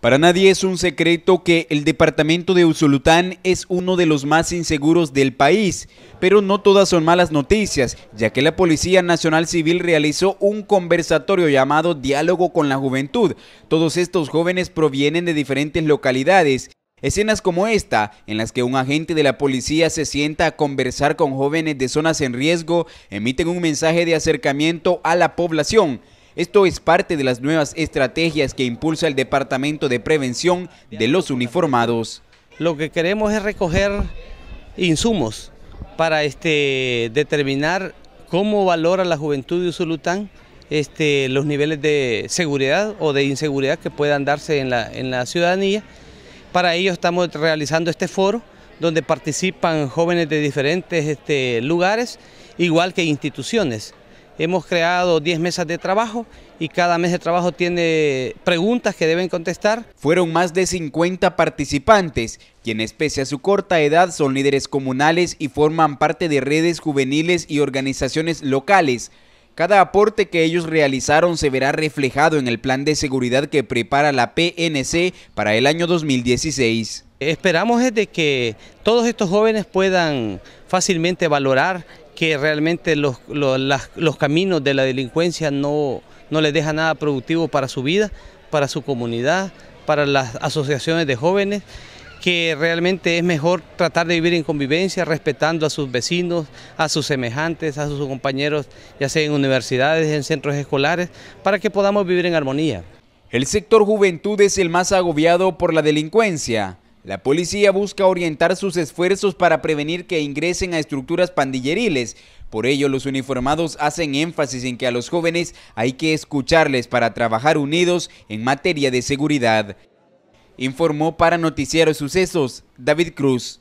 Para nadie es un secreto que el departamento de Usulután es uno de los más inseguros del país, pero no todas son malas noticias, ya que la Policía Nacional Civil realizó un conversatorio llamado Diálogo con la Juventud. Todos estos jóvenes provienen de diferentes localidades. Escenas como esta, en las que un agente de la policía se sienta a conversar con jóvenes de zonas en riesgo, emiten un mensaje de acercamiento a la población. Esto es parte de las nuevas estrategias que impulsa el Departamento de Prevención de los Uniformados. Lo que queremos es recoger insumos para este, determinar cómo valora la juventud de Usulután este, los niveles de seguridad o de inseguridad que puedan darse en la, ciudadanía. Para ello estamos realizando este foro donde participan jóvenes de diferentes este, lugares, igual que instituciones. Hemos creado 10 mesas de trabajo y cada mes de trabajo tiene preguntas que deben contestar. Fueron más de 50 participantes, quienes pese a su corta edad son líderes comunales y forman parte de redes juveniles y organizaciones locales. Cada aporte que ellos realizaron se verá reflejado en el plan de seguridad que prepara la PNC para el año 2016. Esperamos que todos estos jóvenes puedan fácilmente valorar que realmente los, caminos de la delincuencia no, no les deja nada productivo para su vida, para su comunidad, para las asociaciones de jóvenes que realmente es mejor tratar de vivir en convivencia, respetando a sus vecinos, a sus semejantes, a sus compañeros, ya sea en universidades, en centros escolares, para que podamos vivir en armonía. El sector juventud es el más agobiado por la delincuencia. La policía busca orientar sus esfuerzos para prevenir que ingresen a estructuras pandilleriles. Por ello, los uniformados hacen énfasis en que a los jóvenes hay que escucharles para trabajar unidos en materia de seguridad. Informó para Noticiero Sucesos David Cruz.